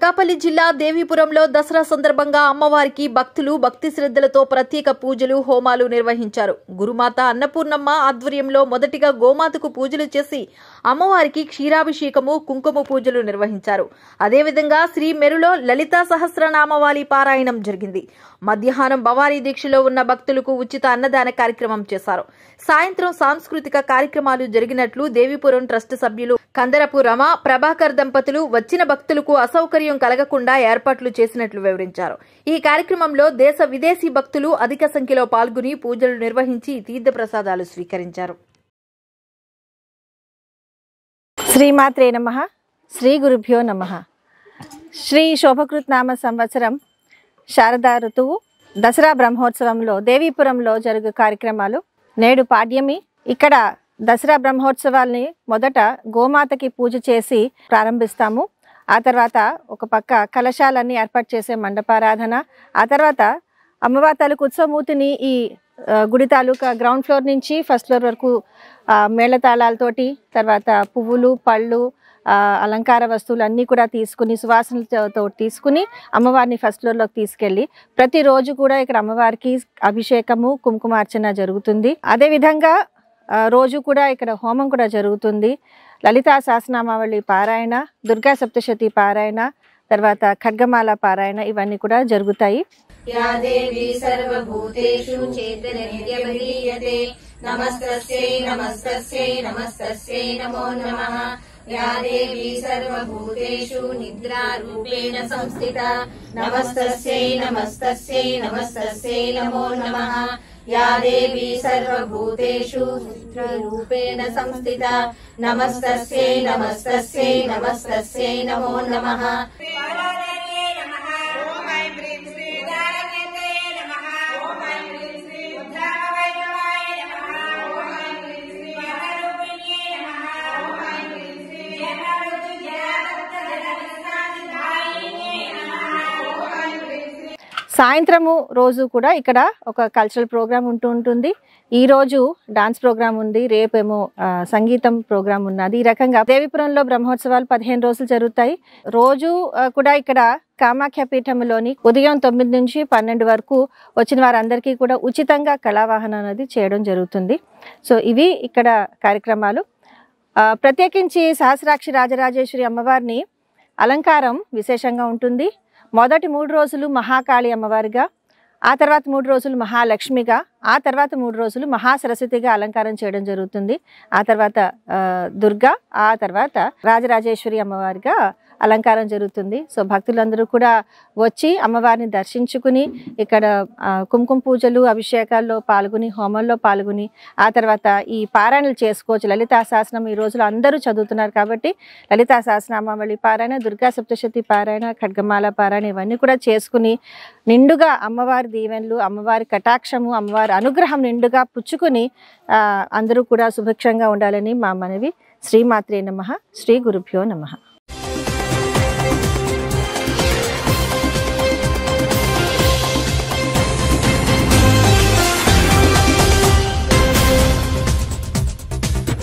అనకాపల్లి జిల్లా దేవీపురంలో దసరా సందర్భంగా అమ్మవారికి భక్తులు భక్తి శ్రద్ధలతో ప్రత్యేక పూజలు హోమాలు నిర్వహించారు గురుమాత అన్నపూర్ణమ్మ ఆధ్వర్యంలో మొదటిగా గోమాతకు పూజలు చేసి అమ్మవారికి క్షీరాభిషేకము కుంకుమ పూజలు నిర్వహించారు అదేవిధంగా శ్రీ మెరులో లలితా సహస్రనామవాలి పారాయణం జరిగింది మధ్యాహ్నం భవారీ దీక్షలో ఉన్న భక్తులకు ఉచిత అన్నదాన కార్యక్రమం చేశారు సాయంత్రం సాంస్కృతిక కార్యక్రమాలు జరిగినట్లు దేవీపురం ట్రస్ట్ సభ్యులు కందరపు రమ ప్రభాకర్ దంపతులు వచ్చిన భక్తులకు అసౌకర్యం అసౌకర్యం కలగకుండా ఏర్పాట్లు చేసినట్లు వివరించారు ఈ కార్యక్రమంలో దేశ విదేశీ భక్తులు అధిక సంఖ్యలో పాల్గొని పూజలు నిర్వహించి తీర్థప్రసాదాలు స్వీకరించారు శ్రీమాత్రే నమ శ్రీ గురుభ్యో నమ శ్రీ శోభకృత్ నామ సంవత్సరం శారదా ఋతువు దసరా బ్రహ్మోత్సవంలో దేవీపురంలో జరుగు కార్యక్రమాలు నేడు పాడ్యమి ఇక్కడ దసరా బ్రహ్మోత్సవాల్ని మొదట గోమాతకి పూజ చేసి ప్రారంభిస్తాము ఆ తర్వాత ఒక పక్క కలశాలన్నీ ఏర్పాటు చేసే మండపారాధన ఆ తర్వాత అమ్మవారి తాలూకు ఉత్సవమూర్తిని ఈ గుడి తాలూకా గ్రౌండ్ ఫ్లోర్ నుంచి ఫస్ట్ ఫ్లోర్ వరకు మేళతాళాలతోటి తర్వాత పువ్వులు పళ్ళు అలంకార వస్తువులు అన్నీ కూడా తీసుకుని సువాసనలతో తీసుకుని అమ్మవారిని ఫస్ట్ ఫ్లోర్లోకి తీసుకెళ్ళి ప్రతిరోజు కూడా ఇక్కడ అమ్మవారికి అభిషేకము కుంకుమార్చన జరుగుతుంది అదేవిధంగా రోజు కూడా ఇక్కడ హోమం కూడా జరుగుతుంది లలితా శాసనామావళి పారాయణ దుర్గా సప్తశతి పారాయణ తర్వాత ఖడ్గమాల పారాయణ ఇవన్నీ కూడా జరుగుతాయి నమో సంస్థిత నమస్త నమస్త నమస్త నమో నమ या देवी सर्वभूतेषु रूपेण संस्थिता नमस्तस्यै नमस्तस्यै नमस्तस्यै नमो नमः సాయంత్రము రోజు కూడా ఇక్కడ ఒక కల్చరల్ ప్రోగ్రామ్ ఉంటూ ఉంటుంది ఈరోజు డాన్స్ ప్రోగ్రామ్ ఉంది రేపేమో సంగీతం ప్రోగ్రామ్ ఉన్నది ఈ రకంగా దేవిపురంలో బ్రహ్మోత్సవాలు పదిహేను రోజులు జరుగుతాయి రోజు కూడా ఇక్కడ కామాఖ్య పీఠంలోని ఉదయం తొమ్మిది నుంచి పన్నెండు వరకు వచ్చిన వారందరికీ కూడా ఉచితంగా కళావాహన అనేది చేయడం జరుగుతుంది సో ఇవి ఇక్కడ కార్యక్రమాలు ప్రత్యేకించి సహస్రాక్షి రాజరాజేశ్వరి అమ్మవారిని అలంకారం విశేషంగా ఉంటుంది మొదటి మూడు రోజులు మహాకాళి అమ్మవారిగా ఆ తర్వాత మూడు రోజులు మహాలక్ష్మిగా ఆ తర్వాత మూడు రోజులు మహాసరస్వతిగా అలంకారం చేయడం జరుగుతుంది ఆ తర్వాత దుర్గా ఆ తర్వాత రాజరాజేశ్వరి అమ్మవారిగా అలంకారం జరుగుతుంది సో భక్తులందరూ కూడా వచ్చి అమ్మవారిని దర్శించుకుని ఇక్కడ కుంకుమ పూజలు అభిషేకాల్లో పాల్గొని హోమంలో పాల్గొని ఆ తర్వాత ఈ పారాయణలు చేసుకోవచ్చు లలితా శాసనం ఈ రోజులు అందరూ చదువుతున్నారు కాబట్టి లలితా శాసన అమ్మవళి పారాయణ దుర్గా సప్తశతి పారాయణ ఖడ్గమాల పారాయణ ఇవన్నీ కూడా చేసుకుని నిండుగా అమ్మవారి దీవెనలు అమ్మవారి కటాక్షము అమ్మవారి అనుగ్రహం నిండుగా పుచ్చుకుని అందరూ కూడా సుభిక్షంగా ఉండాలని మా మనవి శ్రీమాత్రే నమ శ్రీ గురుభ్యో నమ